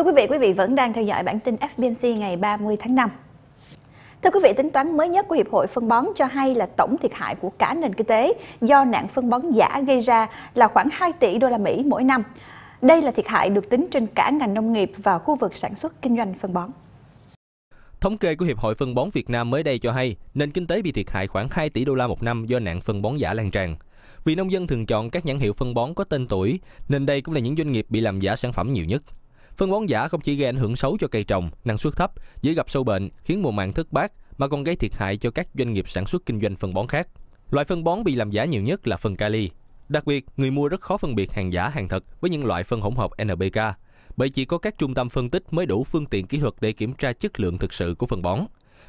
Thưa quý vị, quý vị vẫn đang theo dõi bản tin FBNC ngày 30 tháng 5. Thưa quý vị, tính toán mới nhất của Hiệp hội phân bón cho hay là tổng thiệt hại của cả nền kinh tế do nạn phân bón giả gây ra là khoảng 2 tỷ đô la Mỹ mỗi năm. Đây là thiệt hại được tính trên cả ngành nông nghiệp và khu vực sản xuất kinh doanh phân bón. Thống kê của Hiệp hội phân bón Việt Nam mới đây cho hay, nền kinh tế bị thiệt hại khoảng 2 tỷ đô la một năm do nạn phân bón giả lan tràn. Vì nông dân thường chọn các nhãn hiệu phân bón có tên tuổi, nên đây cũng là những doanh nghiệp bị làm giả sản phẩm nhiều nhất. Phân bón giả không chỉ gây ảnh hưởng xấu cho cây trồng, năng suất thấp, dễ gặp sâu bệnh, khiến mùa màng thất bát, mà còn gây thiệt hại cho các doanh nghiệp sản xuất kinh doanh phân bón khác. Loại phân bón bị làm giả nhiều nhất là phân kali. Đặc biệt, người mua rất khó phân biệt hàng giả hàng thật với những loại phân hỗn hợp NPK, bởi chỉ có các trung tâm phân tích mới đủ phương tiện kỹ thuật để kiểm tra chất lượng thực sự của phân bón.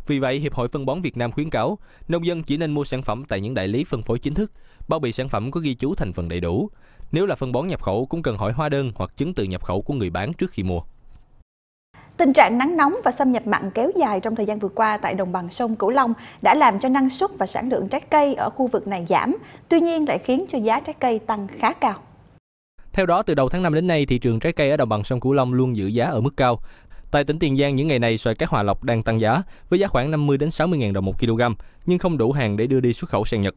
Vì vậy, Hiệp hội Phân bón Việt Nam khuyến cáo nông dân chỉ nên mua sản phẩm tại những đại lý phân phối chính thức, bao bì sản phẩm có ghi chú thành phần đầy đủ. Nếu là phân bón nhập khẩu cũng cần hỏi hóa đơn hoặc chứng từ nhập khẩu của người bán trước khi mua. Tình trạng nắng nóng và xâm nhập mặn kéo dài trong thời gian vừa qua tại đồng bằng sông Cửu Long đã làm cho năng suất và sản lượng trái cây ở khu vực này giảm, tuy nhiên lại khiến cho giá trái cây tăng khá cao. Theo đó, từ đầu tháng 5 đến nay, thị trường trái cây ở đồng bằng sông Cửu Long luôn giữ giá ở mức cao. Tại tỉnh Tiền Giang những ngày này xoài cát Hòa Lộc đang tăng giá với giá khoảng 50 đến 60 000 đồng một kg, nhưng không đủ hàng để đưa đi xuất khẩu sang Nhật.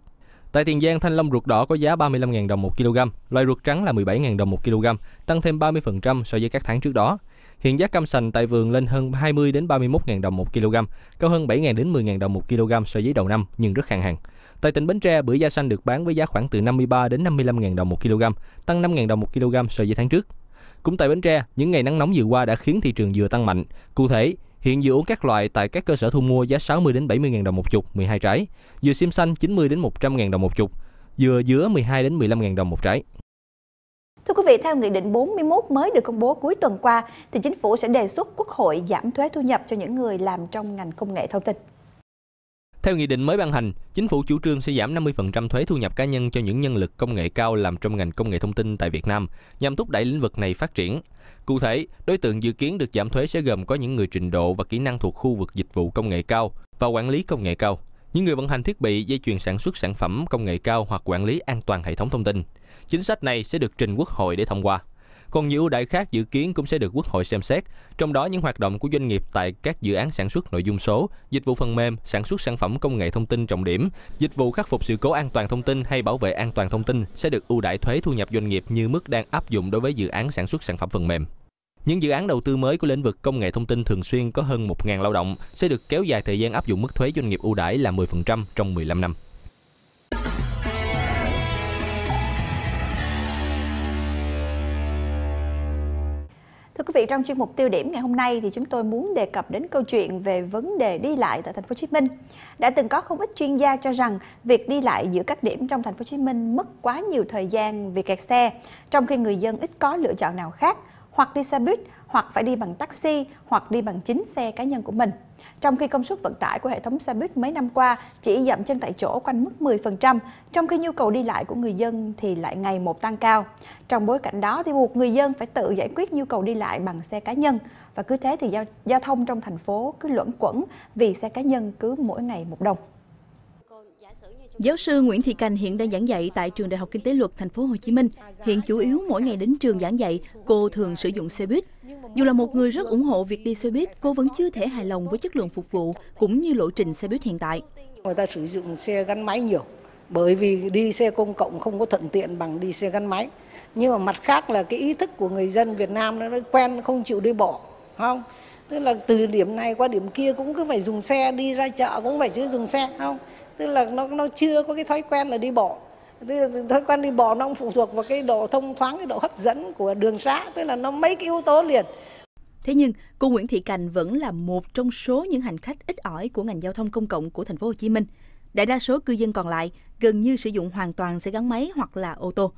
Tại Tiền Giang, thanh long ruột đỏ có giá 35.000 đồng 1 kg, loại ruột trắng là 17.000 đồng 1 kg, tăng thêm 30% so với các tháng trước đó. Hiện giá cam sành tại vườn lên hơn 20 đến 31.000 đồng 1 kg, cao hơn 7.000 đến 10.000 đồng 1 kg so với đầu năm nhưng rất hàng hàng. Tại tỉnh Bến Tre, bưởi da xanh được bán với giá khoảng từ 53 đến 55.000 đồng 1 kg, tăng 5.000 đồng 1 kg so với tháng trước. Cũng tại Bến Tre, những ngày nắng nóng vừa qua đã khiến thị trường dừa tăng mạnh. Cụ thể, Hiện dưa uống các loại tại các cơ sở thu mua giá 60 đến 70 000 đồng một chục 12 trái, dưa xiêm xanh 90 đến 100 000 đồng một chục, dưa dứa 12 đến 15 000 đồng một trái. Thưa quý vị, theo Nghị định 41 mới được công bố cuối tuần qua, thì chính phủ sẽ đề xuất Quốc hội giảm thuế thu nhập cho những người làm trong ngành công nghệ thông tin. Theo nghị định mới ban hành, chính phủ chủ trương sẽ giảm 50% thuế thu nhập cá nhân cho những nhân lực công nghệ cao làm trong ngành công nghệ thông tin tại Việt Nam, nhằm thúc đẩy lĩnh vực này phát triển. Cụ thể, đối tượng dự kiến được giảm thuế sẽ gồm có những người trình độ và kỹ năng thuộc khu vực dịch vụ công nghệ cao và quản lý công nghệ cao, những người vận hành thiết bị, dây chuyền sản xuất sản phẩm công nghệ cao hoặc quản lý an toàn hệ thống thông tin. Chính sách này sẽ được trình Quốc hội để thông qua. Còn nhiều ưu đãi khác dự kiến cũng sẽ được Quốc hội xem xét, trong đó những hoạt động của doanh nghiệp tại các dự án sản xuất nội dung số, dịch vụ phần mềm, sản xuất sản phẩm công nghệ thông tin trọng điểm, dịch vụ khắc phục sự cố an toàn thông tin hay bảo vệ an toàn thông tin sẽ được ưu đãi thuế thu nhập doanh nghiệp như mức đang áp dụng đối với dự án sản xuất sản phẩm phần mềm. Những dự án đầu tư mới của lĩnh vực công nghệ thông tin thường xuyên có hơn 1.000 lao động sẽ được kéo dài thời gian áp dụng mức thuế doanh nghiệp ưu đãi là 10% trong 15 năm. Thưa quý vị, trong chuyên mục tiêu điểm ngày hôm nay thì chúng tôi muốn đề cập đến câu chuyện về vấn đề đi lại tại thành phố Hồ Chí Minh. Đã từng có không ít chuyên gia cho rằng việc đi lại giữa các điểm trong thành phố Hồ Chí Minh mất quá nhiều thời gian vì kẹt xe, trong khi người dân ít có lựa chọn nào khác, hoặc đi xe buýt hoặc phải đi bằng taxi hoặc đi bằng chính xe cá nhân của mình. Trong khi công suất vận tải của hệ thống xe buýt mấy năm qua chỉ dậm chân tại chỗ quanh mức 10%, trong khi nhu cầu đi lại của người dân thì lại ngày một tăng cao. Trong bối cảnh đó thì buộc người dân phải tự giải quyết nhu cầu đi lại bằng xe cá nhân và cứ thế thì giao, giao thông trong thành phố cứ luẩn quẩn vì xe cá nhân cứ mỗi ngày một đồng. Giáo sư Nguyễn Thị Cành hiện đang giảng dạy tại trường Đại học Kinh tế Luật Thành phố Hồ Chí Minh. Hiện chủ yếu mỗi ngày đến trường giảng dạy, cô thường sử dụng xe buýt. Dù là một người rất ủng hộ việc đi xe buýt, cô vẫn chưa thể hài lòng với chất lượng phục vụ cũng như lộ trình xe buýt hiện tại. Người ta sử dụng xe gắn máy nhiều bởi vì đi xe công cộng không có thuận tiện bằng đi xe gắn máy. Nhưng mà mặt khác là cái ý thức của người dân Việt Nam nó quen không chịu đi bộ, không? Tức là từ điểm này qua điểm kia cũng cứ phải dùng xe đi ra chợ cũng phải chứ dùng xe không? tức là nó nó chưa có cái thói quen là đi bộ thói quen đi bộ nó cũng phụ thuộc vào cái độ thông thoáng cái độ hấp dẫn của đường xá tức là nó mấy cái yếu tố liền Thế nhưng, cô Nguyễn Thị Cành vẫn là một trong số những hành khách ít ỏi của ngành giao thông công cộng của thành phố Hồ Chí Minh. Đại đa số cư dân còn lại gần như sử dụng hoàn toàn xe gắn máy hoặc là ô tô.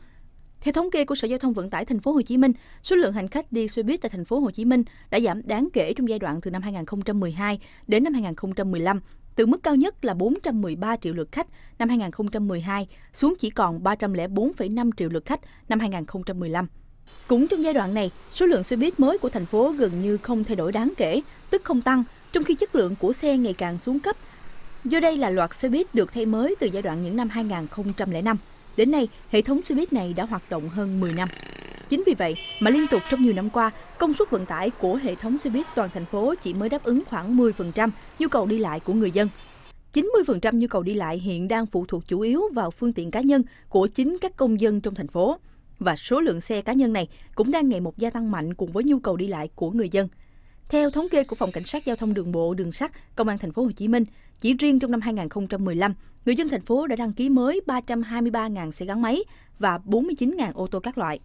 Theo thống kê của Sở Giao thông Vận tải Thành phố Hồ Chí Minh, số lượng hành khách đi xe buýt tại Thành phố Hồ Chí Minh đã giảm đáng kể trong giai đoạn từ năm 2012 đến năm 2015 từ mức cao nhất là 413 triệu lượt khách năm 2012 xuống chỉ còn 304,5 triệu lượt khách năm 2015. Cũng trong giai đoạn này, số lượng xe buýt mới của thành phố gần như không thay đổi đáng kể, tức không tăng, trong khi chất lượng của xe ngày càng xuống cấp. Do đây là loạt xe buýt được thay mới từ giai đoạn những năm 2005. Đến nay, hệ thống xe buýt này đã hoạt động hơn 10 năm. Chính vì vậy mà liên tục trong nhiều năm qua, công suất vận tải của hệ thống xe buýt toàn thành phố chỉ mới đáp ứng khoảng 10% nhu cầu đi lại của người dân. 90% nhu cầu đi lại hiện đang phụ thuộc chủ yếu vào phương tiện cá nhân của chính các công dân trong thành phố. Và số lượng xe cá nhân này cũng đang ngày một gia tăng mạnh cùng với nhu cầu đi lại của người dân. Theo thống kê của Phòng Cảnh sát Giao thông Đường bộ Đường sắt Công an Thành phố Hồ Chí Minh, chỉ riêng trong năm 2015, người dân thành phố đã đăng ký mới 323.000 xe gắn máy và 49.000 ô tô các loại.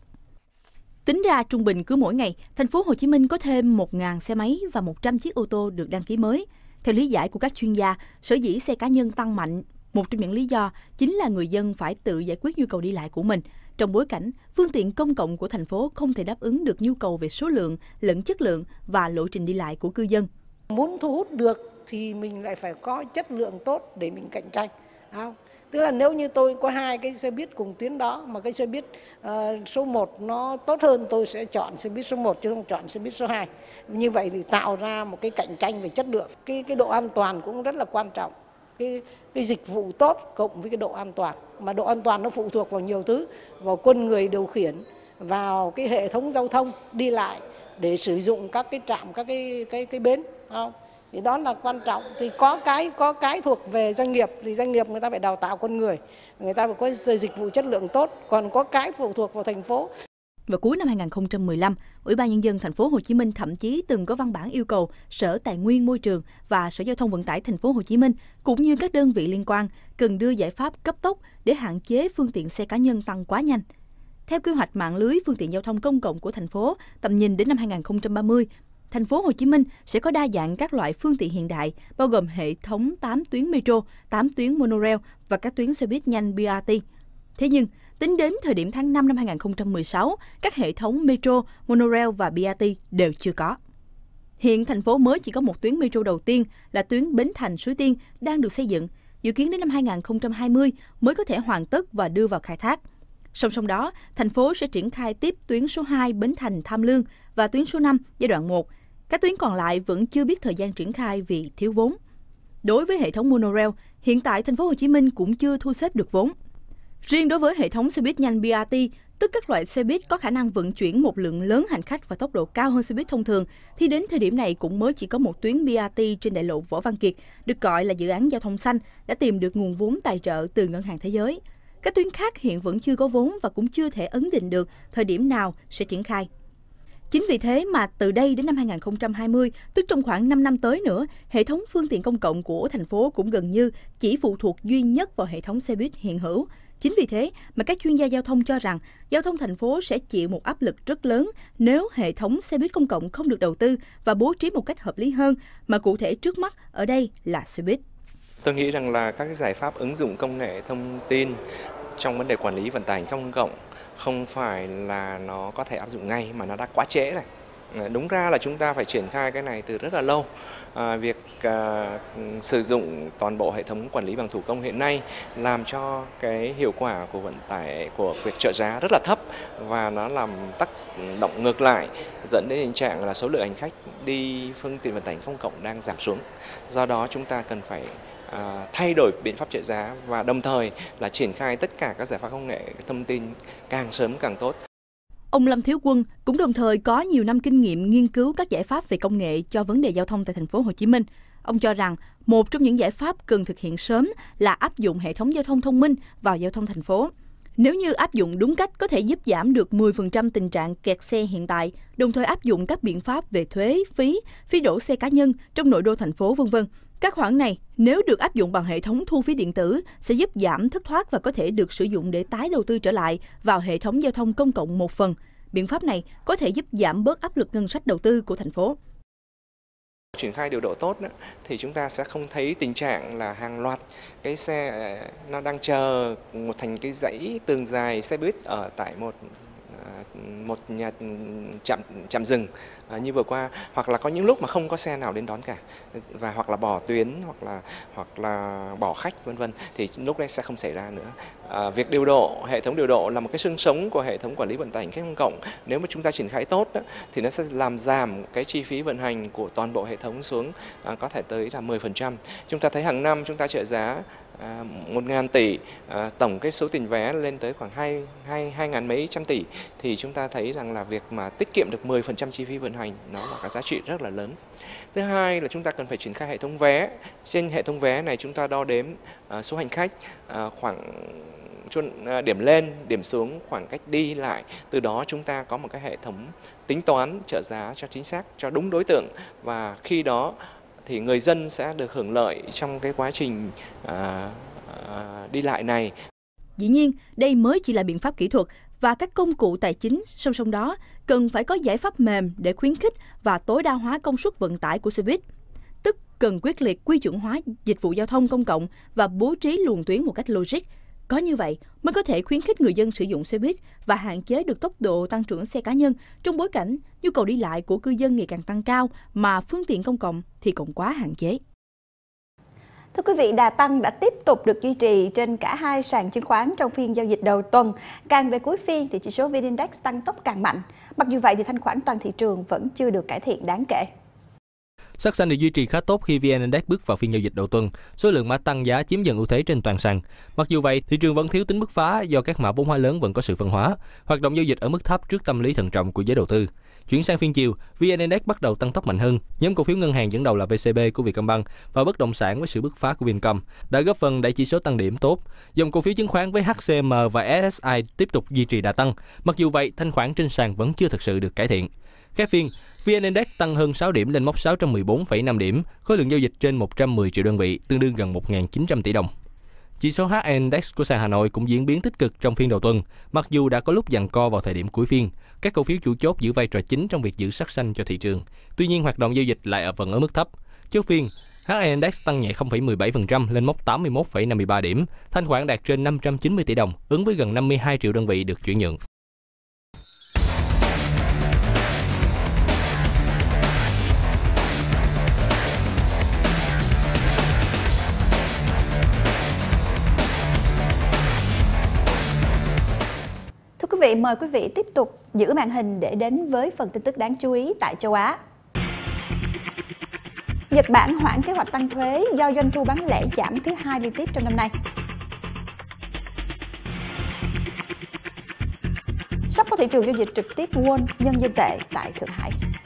Tính ra trung bình cứ mỗi ngày, thành phố Hồ Chí Minh có thêm 1.000 xe máy và 100 chiếc ô tô được đăng ký mới. Theo lý giải của các chuyên gia, sở dĩ xe cá nhân tăng mạnh, một trong những lý do chính là người dân phải tự giải quyết nhu cầu đi lại của mình trong bối cảnh phương tiện công cộng của thành phố không thể đáp ứng được nhu cầu về số lượng, lẫn chất lượng và lộ trình đi lại của cư dân. Muốn thu hút được thì mình lại phải có chất lượng tốt để mình cạnh tranh không? tức là nếu như tôi có hai cái xe buýt cùng tuyến đó mà cái xe buýt uh, số 1 nó tốt hơn tôi sẽ chọn xe buýt số 1 chứ không chọn xe buýt số 2 như vậy thì tạo ra một cái cạnh tranh về chất lượng cái cái độ an toàn cũng rất là quan trọng cái cái dịch vụ tốt cộng với cái độ an toàn mà độ an toàn nó phụ thuộc vào nhiều thứ vào quân người điều khiển vào cái hệ thống giao thông đi lại để sử dụng các cái trạm các cái cái cái bến không thì đó là quan trọng thì có cái có cái thuộc về doanh nghiệp thì doanh nghiệp người ta phải đào tạo con người người ta phải có dịch vụ chất lượng tốt còn có cái phụ thuộc vào thành phố vào cuối năm 2015, Ủy ban nhân dân thành phố Hồ Chí Minh thậm chí từng có văn bản yêu cầu Sở Tài nguyên Môi trường và Sở Giao thông Vận tải thành phố Hồ Chí Minh cũng như các đơn vị liên quan cần đưa giải pháp cấp tốc để hạn chế phương tiện xe cá nhân tăng quá nhanh. Theo quy hoạch mạng lưới phương tiện giao thông công cộng của thành phố tầm nhìn đến năm 2030, thành phố Hồ Chí Minh sẽ có đa dạng các loại phương tiện hiện đại, bao gồm hệ thống 8 tuyến metro, 8 tuyến monorail và các tuyến xe buýt nhanh BRT. Thế nhưng, tính đến thời điểm tháng 5 năm 2016, các hệ thống metro, monorail và BRT đều chưa có. Hiện thành phố mới chỉ có một tuyến metro đầu tiên là tuyến Bến Thành Suối Tiên đang được xây dựng, dự kiến đến năm 2020 mới có thể hoàn tất và đưa vào khai thác. Song song đó, thành phố sẽ triển khai tiếp tuyến số 2 Bến Thành Tham Lương và tuyến số 5 giai đoạn 1 các tuyến còn lại vẫn chưa biết thời gian triển khai vì thiếu vốn. Đối với hệ thống monorail, hiện tại thành phố Hồ Chí Minh cũng chưa thu xếp được vốn. Riêng đối với hệ thống xe buýt nhanh BRT, tức các loại xe buýt có khả năng vận chuyển một lượng lớn hành khách và tốc độ cao hơn xe buýt thông thường, thì đến thời điểm này cũng mới chỉ có một tuyến BRT trên đại lộ Võ Văn Kiệt, được gọi là dự án giao thông xanh, đã tìm được nguồn vốn tài trợ từ Ngân hàng Thế giới. Các tuyến khác hiện vẫn chưa có vốn và cũng chưa thể ấn định được thời điểm nào sẽ triển khai. Chính vì thế mà từ đây đến năm 2020, tức trong khoảng 5 năm tới nữa, hệ thống phương tiện công cộng của thành phố cũng gần như chỉ phụ thuộc duy nhất vào hệ thống xe buýt hiện hữu. Chính vì thế mà các chuyên gia giao thông cho rằng giao thông thành phố sẽ chịu một áp lực rất lớn nếu hệ thống xe buýt công cộng không được đầu tư và bố trí một cách hợp lý hơn, mà cụ thể trước mắt ở đây là xe buýt. Tôi nghĩ rằng là các giải pháp ứng dụng công nghệ thông tin trong vấn đề quản lý vận tải công cộng không phải là nó có thể áp dụng ngay mà nó đã quá trễ này ờ, đúng ra là chúng ta phải triển khai cái này từ rất là lâu à, việc à, sử dụng toàn bộ hệ thống quản lý bằng thủ công hiện nay làm cho cái hiệu quả của vận tải của việc trợ giá rất là thấp và nó làm tác động ngược lại dẫn đến tình trạng là số lượng hành khách đi phương tiện vận tải công cộng đang giảm xuống do đó chúng ta cần phải À, thay đổi biện pháp trợ giá và đồng thời là triển khai tất cả các giải pháp công nghệ thông tin càng sớm càng tốt. Ông Lâm Thiếu Quân cũng đồng thời có nhiều năm kinh nghiệm nghiên cứu các giải pháp về công nghệ cho vấn đề giao thông tại thành phố Hồ Chí Minh. Ông cho rằng một trong những giải pháp cần thực hiện sớm là áp dụng hệ thống giao thông thông minh vào giao thông thành phố. Nếu như áp dụng đúng cách có thể giúp giảm được 10% tình trạng kẹt xe hiện tại, đồng thời áp dụng các biện pháp về thuế, phí, phí đổ xe cá nhân trong nội đô thành phố vân vân các khoản này, nếu được áp dụng bằng hệ thống thu phí điện tử, sẽ giúp giảm thất thoát và có thể được sử dụng để tái đầu tư trở lại vào hệ thống giao thông công cộng một phần. Biện pháp này có thể giúp giảm bớt áp lực ngân sách đầu tư của thành phố triển khai điều độ tốt thì chúng ta sẽ không thấy tình trạng là hàng loạt cái xe à, nó đang chờ một thành cái dãy tường dài xe buýt ở tại một một nhà chạm chạm dừng à, như vừa qua hoặc là có những lúc mà không có xe nào đến đón cả và hoặc là bỏ tuyến hoặc là hoặc là bỏ khách vân vân thì lúc đấy sẽ không xảy ra nữa à, việc điều độ hệ thống điều độ là một cái xương sống của hệ thống quản lý vận tải hành khách công cộng nếu mà chúng ta triển khai tốt đó, thì nó sẽ làm giảm cái chi phí vận hành của toàn bộ hệ thống xuống à, có thể tới là 10% chúng ta thấy hàng năm chúng ta trợ giá 1.000 à, tỷ, à, tổng cái số tiền vé lên tới khoảng 2, 2, 2 ngàn mấy trăm tỷ thì chúng ta thấy rằng là việc mà tiết kiệm được 10% chi phí vận hành nó là cái giá trị rất là lớn. Thứ hai là chúng ta cần phải triển khai hệ thống vé. Trên hệ thống vé này chúng ta đo đếm à, số hành khách khoảng điểm lên, điểm xuống, khoảng cách đi lại. Từ đó chúng ta có một cái hệ thống tính toán trợ giá cho chính xác, cho đúng đối tượng và khi đó thì người dân sẽ được hưởng lợi trong cái quá trình à, à, đi lại này. Dĩ nhiên, đây mới chỉ là biện pháp kỹ thuật và các công cụ tài chính song song đó cần phải có giải pháp mềm để khuyến khích và tối đa hóa công suất vận tải của xe buýt Tức cần quyết liệt quy chuẩn hóa dịch vụ giao thông công cộng và bố trí luồng tuyến một cách logic có như vậy mới có thể khuyến khích người dân sử dụng xe buýt và hạn chế được tốc độ tăng trưởng xe cá nhân trong bối cảnh nhu cầu đi lại của cư dân ngày càng tăng cao mà phương tiện công cộng thì còn quá hạn chế. Thưa quý vị, đà tăng đã tiếp tục được duy trì trên cả hai sàn chứng khoán trong phiên giao dịch đầu tuần. Càng về cuối phiên thì chỉ số VN Index tăng tốc càng mạnh. Mặc dù vậy thì thanh khoản toàn thị trường vẫn chưa được cải thiện đáng kể. Sắc xanh được duy trì khá tốt khi VN Index bước vào phiên giao dịch đầu tuần. Số lượng mã tăng giá chiếm dần ưu thế trên toàn sàn. Mặc dù vậy, thị trường vẫn thiếu tính bứt phá do các mã vốn hóa lớn vẫn có sự phân hóa. Hoạt động giao dịch ở mức thấp trước tâm lý thận trọng của giới đầu tư. Chuyển sang phiên chiều, VN Index bắt đầu tăng tốc mạnh hơn. Nhóm cổ phiếu ngân hàng dẫn đầu là VCB của Vietcombank và bất động sản với sự bứt phá của Vincom đã góp phần đẩy chỉ số tăng điểm tốt. Dòng cổ phiếu chứng khoán với HCM và SSI tiếp tục duy trì đà tăng. Mặc dù vậy, thanh khoản trên sàn vẫn chưa thực sự được cải thiện. Khép phiên, VN Index tăng hơn 6 điểm lên mốc 614,5 điểm, khối lượng giao dịch trên 110 triệu đơn vị, tương đương gần 1.900 tỷ đồng. Chỉ số HN Index của sàn Hà Nội cũng diễn biến tích cực trong phiên đầu tuần, mặc dù đã có lúc giằng co vào thời điểm cuối phiên. Các cổ phiếu chủ chốt giữ vai trò chính trong việc giữ sắc xanh cho thị trường. Tuy nhiên, hoạt động giao dịch lại ở vẫn ở mức thấp. Trước phiên, HN Index tăng nhẹ 0,17% lên mốc 81,53 điểm, thanh khoản đạt trên 590 tỷ đồng, ứng với gần 52 triệu đơn vị được chuyển nhượng. vị, mời quý vị tiếp tục giữ màn hình để đến với phần tin tức đáng chú ý tại châu Á. Nhật Bản hoãn kế hoạch tăng thuế do doanh thu bán lẻ giảm thứ hai liên tiếp trong năm nay. Sắp có thị trường giao dịch trực tiếp won nhân dân tệ tại Thượng Hải.